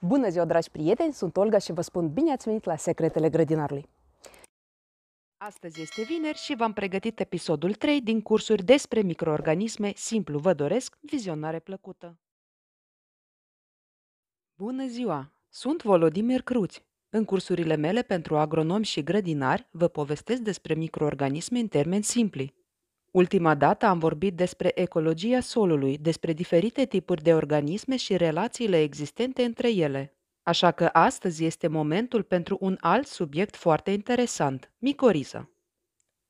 Bună ziua, dragi prieteni! Sunt Olga și vă spun bine ați venit la Secretele Grădinarului! Astăzi este vineri și v-am pregătit episodul 3 din cursuri despre microorganisme Simplu vă doresc, vizionare plăcută! Bună ziua! Sunt Volodimir Cruți. În cursurile mele pentru agronomi și grădinari vă povestesc despre microorganisme în termeni simpli. Ultima dată am vorbit despre ecologia solului, despre diferite tipuri de organisme și relațiile existente între ele. Așa că astăzi este momentul pentru un alt subiect foarte interesant, micoriza.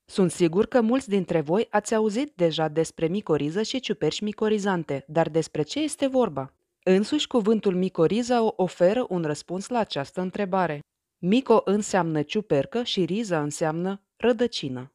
Sunt sigur că mulți dintre voi ați auzit deja despre micoriză și ciuperci micorizante, dar despre ce este vorba? Însuși cuvântul micoriză oferă un răspuns la această întrebare. Mico înseamnă ciupercă și riza înseamnă rădăcină.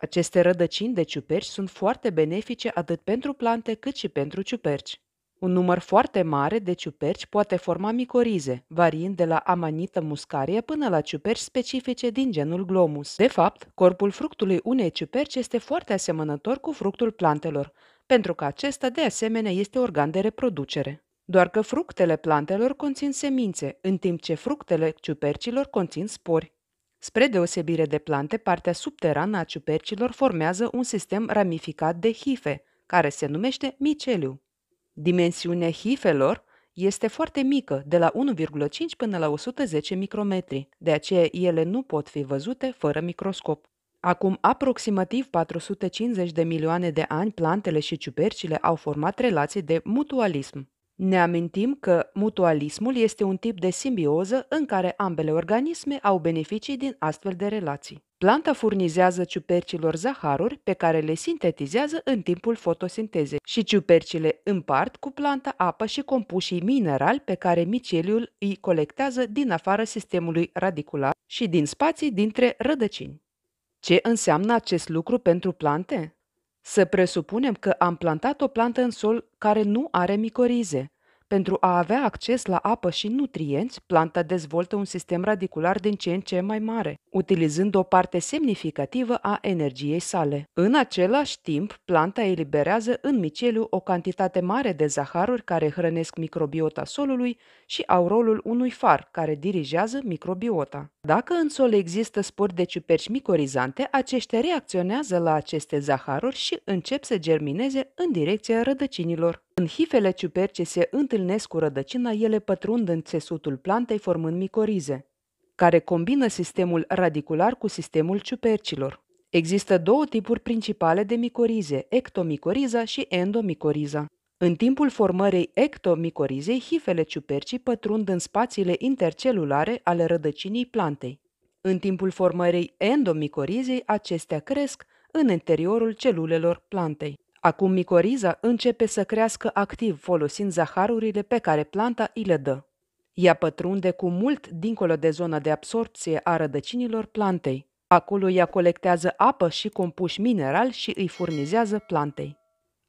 Aceste rădăcini de ciuperci sunt foarte benefice atât pentru plante cât și pentru ciuperci. Un număr foarte mare de ciuperci poate forma micorize, variind de la amanită muscarie până la ciuperci specifice din genul glomus. De fapt, corpul fructului unei ciuperci este foarte asemănător cu fructul plantelor, pentru că acesta de asemenea este organ de reproducere. Doar că fructele plantelor conțin semințe, în timp ce fructele ciupercilor conțin spori. Spre deosebire de plante, partea subterană a ciupercilor formează un sistem ramificat de hife, care se numește miceliu. Dimensiunea hifelor este foarte mică, de la 1,5 până la 110 micrometri, de aceea ele nu pot fi văzute fără microscop. Acum aproximativ 450 de milioane de ani, plantele și ciupercile au format relații de mutualism, ne amintim că mutualismul este un tip de simbioză în care ambele organisme au beneficii din astfel de relații. Planta furnizează ciupercilor zaharuri pe care le sintetizează în timpul fotosintezei și ciupercile împart cu planta apă și compușii minerali pe care miceliul îi colectează din afara sistemului radicular și din spații dintre rădăcini. Ce înseamnă acest lucru pentru plante? Să presupunem că am plantat o plantă în sol care nu are micorize. Pentru a avea acces la apă și nutrienți, planta dezvoltă un sistem radicular din ce în ce mai mare, utilizând o parte semnificativă a energiei sale. În același timp, planta eliberează în miceliu o cantitate mare de zaharuri care hrănesc microbiota solului și au rolul unui far care dirigează microbiota. Dacă în sol există spori de ciuperci micorizante, aceștia reacționează la aceste zaharuri și încep să germineze în direcția rădăcinilor. În hifele ciuperci se întâlnesc cu rădăcina, ele pătrund în țesutul plantei formând micorize, care combină sistemul radicular cu sistemul ciupercilor. Există două tipuri principale de micorize, ectomicoriza și endomicoriza. În timpul formării ectomicorizei, hifele ciupercii pătrund în spațiile intercelulare ale rădăcinii plantei. În timpul formării endomicorizei, acestea cresc în interiorul celulelor plantei. Acum micoriza începe să crească activ folosind zaharurile pe care planta îi le dă. Ea pătrunde cu mult dincolo de zona de absorpție a rădăcinilor plantei. Acolo ea colectează apă și compuși mineral și îi furnizează plantei.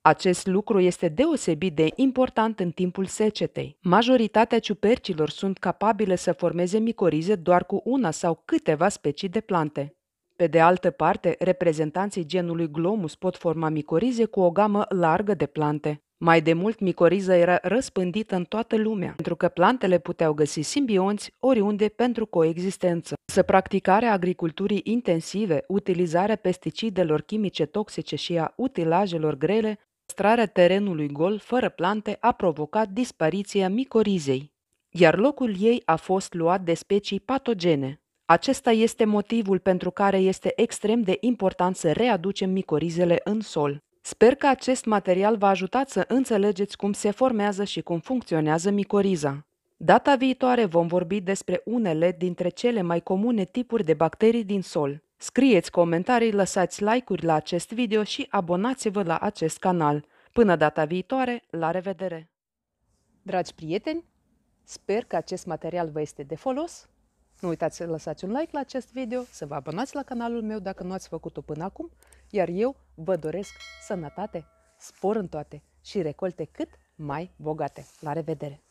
Acest lucru este deosebit de important în timpul secetei. Majoritatea ciupercilor sunt capabile să formeze micorize doar cu una sau câteva specii de plante. Pe de altă parte, reprezentanții genului Glomus pot forma micorize cu o gamă largă de plante. Mai de mult, micoriza era răspândită în toată lumea, pentru că plantele puteau găsi simbionți oriunde pentru coexistență. Să practicarea agriculturii intensive, utilizarea pesticidelor chimice toxice și a utilajelor grele, păstrarea terenului gol fără plante a provocat dispariția micorizei, iar locul ei a fost luat de specii patogene. Acesta este motivul pentru care este extrem de important să readucem micorizele în sol. Sper că acest material va ajuta să înțelegeți cum se formează și cum funcționează micoriza. Data viitoare vom vorbi despre unele dintre cele mai comune tipuri de bacterii din sol. Scrieți comentarii, lăsați like-uri la acest video și abonați-vă la acest canal. Până data viitoare, la revedere! Dragi prieteni, sper că acest material vă este de folos nu uitați să lăsați un like la acest video, să vă abonați la canalul meu dacă nu ați făcut-o până acum, iar eu vă doresc sănătate, spor în toate și recolte cât mai bogate. La revedere!